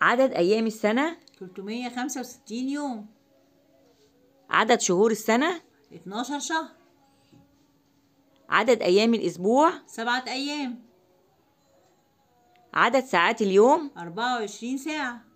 عدد أيام السنة 365 يوم عدد شهور السنة 12 شهر عدد أيام الأسبوع 7 أيام عدد ساعات اليوم 24 ساعة